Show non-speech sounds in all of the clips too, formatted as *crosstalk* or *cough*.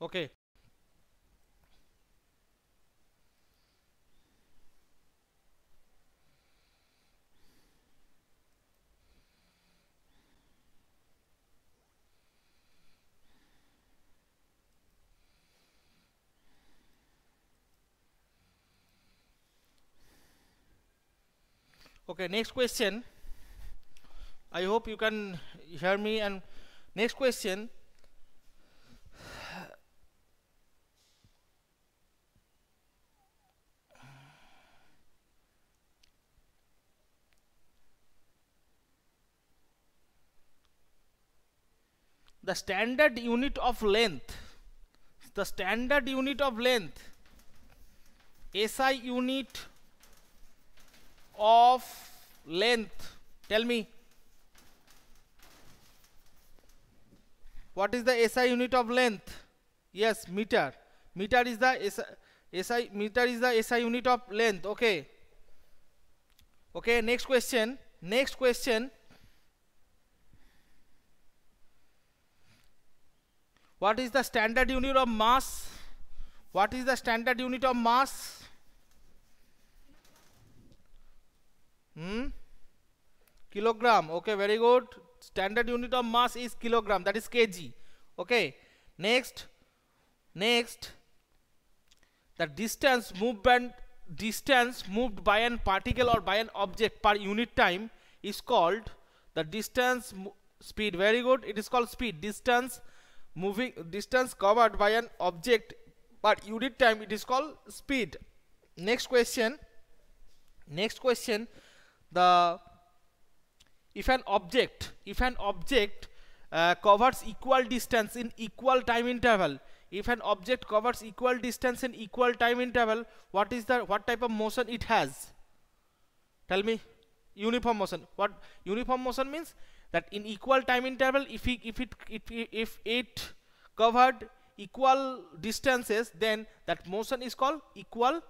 okay okay next question i hope you can hear me and next question the standard unit of length the standard unit of length SI unit of length tell me what is the SI unit of length yes meter meter is the SI, SI meter is the SI unit of length okay okay next question next question what is the standard unit of mass what is the standard unit of mass hmm kilogram okay very good standard unit of mass is kilogram that is kg okay next next the distance movement distance moved by an particle or by an object per unit time is called the distance speed very good it is called speed distance moving distance covered by an object per unit time it is called speed next question next question the if an object if an object uh, covers equal distance in equal time interval if an object covers equal distance in equal time interval what is the what type of motion it has tell me uniform motion what uniform motion means that in equal time interval if it, if it if, if it covered equal distances then that motion is called equal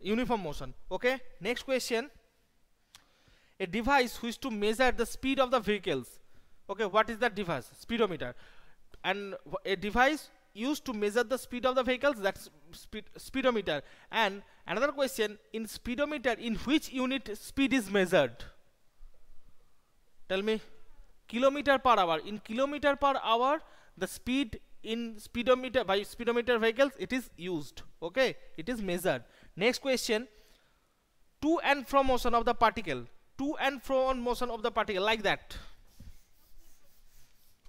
uniform motion okay next question a device which to measure the speed of the vehicles okay what is that device speedometer and a device used to measure the speed of the vehicles that's speed, speedometer and another question in speedometer in which unit speed is measured tell me kilometer per hour in kilometer per hour the speed in speedometer by speedometer vehicles it is used okay it is measured next question to and from motion of the particle to and from motion of the particle like that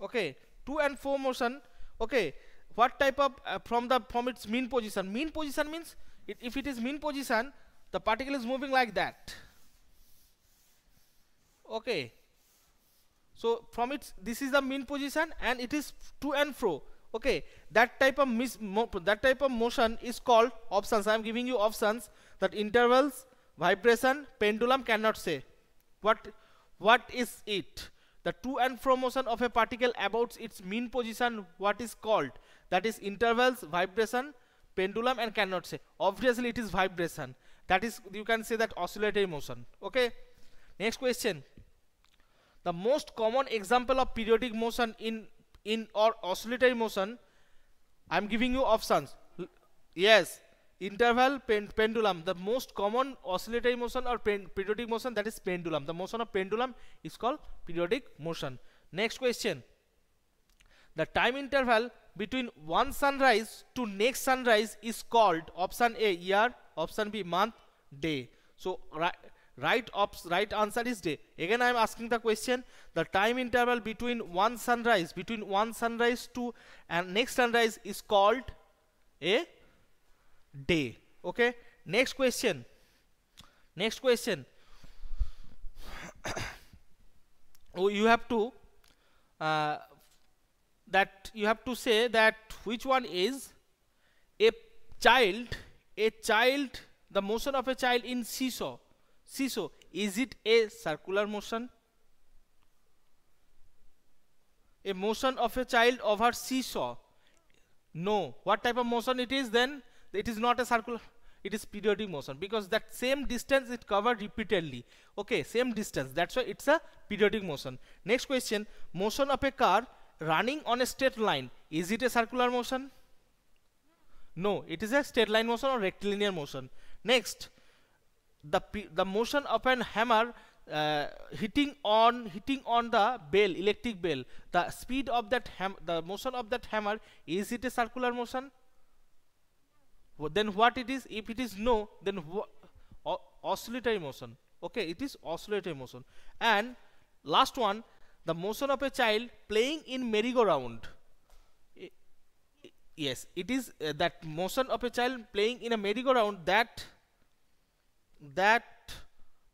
okay to and from motion okay what type of uh, from the from its mean position mean position means it, if it is mean position the particle is moving like that okay so from its this is the mean position and it is to and fro okay that type of mis that type of motion is called options i am giving you options that intervals vibration pendulum cannot say what what is it the to and fro motion of a particle about its mean position what is called that is intervals vibration pendulum and cannot say obviously it is vibration that is you can say that oscillatory motion okay next question the most common example of periodic motion in, in or oscillatory motion, I'm giving you options. yes, interval, pen, pendulum. The most common oscillatory motion or pen, periodic motion that is pendulum. The motion of pendulum is called periodic motion. Next question. The time interval between one sunrise to next sunrise is called option A year, option B month, day. So right, Right, ops, right answer is day. Again, I am asking the question. The time interval between one sunrise, between one sunrise to and next sunrise is called a day. Okay. Next question. Next question. *coughs* oh, you have to uh, that you have to say that which one is a child, a child, the motion of a child in seesaw See so, is it a circular motion? A motion of a child over seesaw? No. What type of motion it is then? It is not a circular. It is periodic motion because that same distance it covered repeatedly. Okay, same distance. That's why it's a periodic motion. Next question. Motion of a car running on a straight line. Is it a circular motion? No, it is a straight line motion or rectilinear motion. Next, the the motion of an hammer uh, hitting on hitting on the bell electric bell the speed of that ham the motion of that hammer is it a circular motion then what it is if it is no then oscillatory motion okay it is oscillatory motion and last one the motion of a child playing in merry-go-round yes it is uh, that motion of a child playing in a merry-go-round that that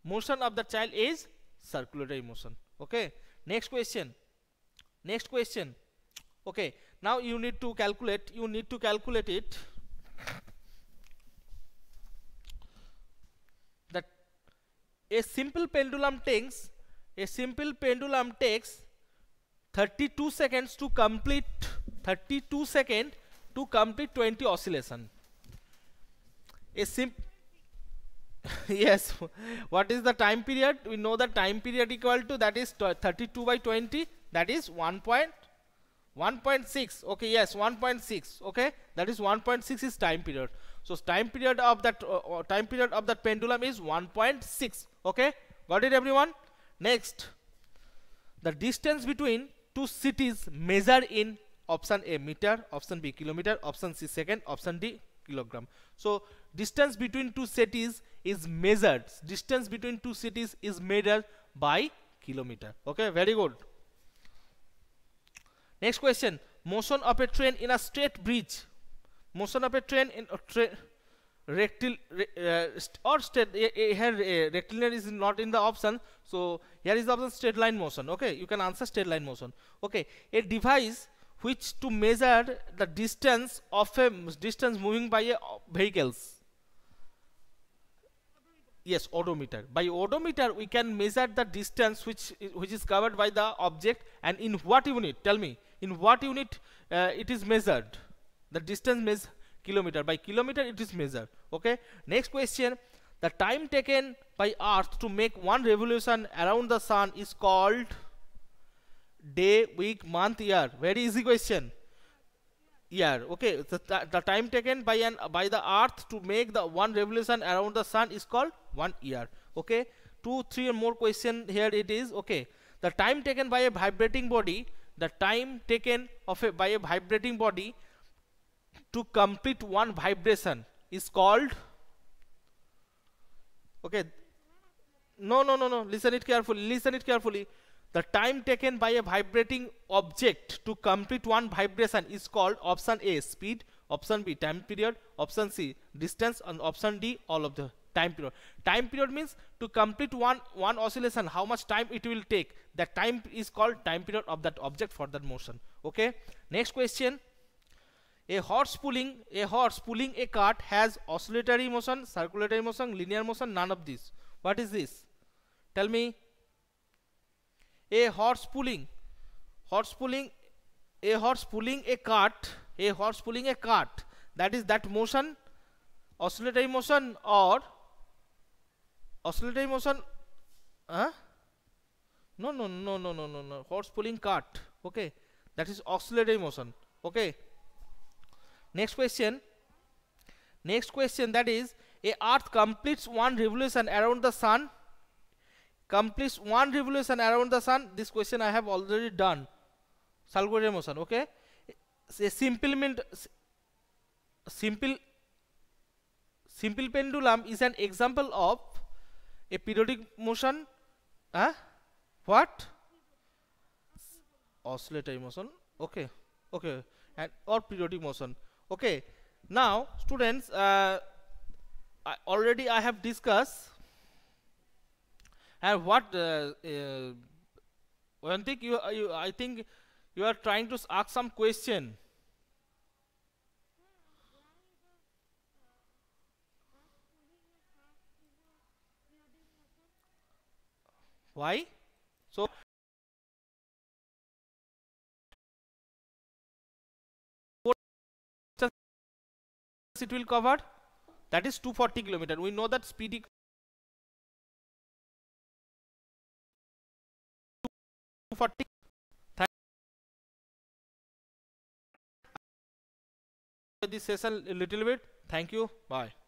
motion of the child is circulatory motion okay next question next question okay now you need to calculate you need to calculate it that a simple pendulum takes a simple pendulum takes 32 seconds to complete 32 second to complete 20 oscillation a simple *laughs* yes what is the time period we know the time period equal to that is 32 by 20 that is 1 point 1.6 okay yes 1.6 okay that is 1.6 is time period so time period of that uh, uh time period of that pendulum is 1.6 okay got it everyone next the distance between two cities measured in option a meter option b kilometer option c second option d kilogram so distance between two cities is measured distance between two cities is measured by kilometer okay very good next question motion of a train in a straight bridge motion of a train in a train rectil uh, or straight uh, uh, here uh, rectilinear is not in the option so here is the option straight line motion okay you can answer straight line motion okay a device which to measure the distance of a distance moving by a vehicles yes odometer by odometer we can measure the distance which which is covered by the object and in what unit tell me in what unit uh, it is measured the distance is kilometer by kilometer it is measured okay next question the time taken by earth to make one revolution around the sun is called day week month year very easy question year okay the the time taken by an by the earth to make the one revolution around the sun is called one year okay two three more question here it is okay the time taken by a vibrating body the time taken of a by a vibrating body to complete one vibration is called okay no no no no listen it carefully listen it carefully the time taken by a vibrating object to complete one vibration is called option A speed, option B time period, option C distance and option D all of the time period. Time period means to complete one one oscillation how much time it will take. That time is called time period of that object for that motion. Okay. Next question. A horse pulling a horse pulling a cart has oscillatory motion, circulatory motion, linear motion, none of this. What is this? Tell me a horse pulling horse pulling a horse pulling a cart a horse pulling a cart that is that motion oscillatory motion or oscillatory motion huh? no no no no no no no horse pulling cart okay that is oscillatory motion okay next question next question that is a earth completes one revolution around the sun completes one revolution around the sun this question i have already done salgorithmic motion okay a simple simple simple pendulum is an example of a periodic motion huh? what oscillatory motion okay okay and or periodic motion okay now students uh, I already i have discussed and what uh, uh, you, you I think you are trying to ask some question why so it will cover that is 240 kilometer we know that speed. 40 this session a little bit thank you bye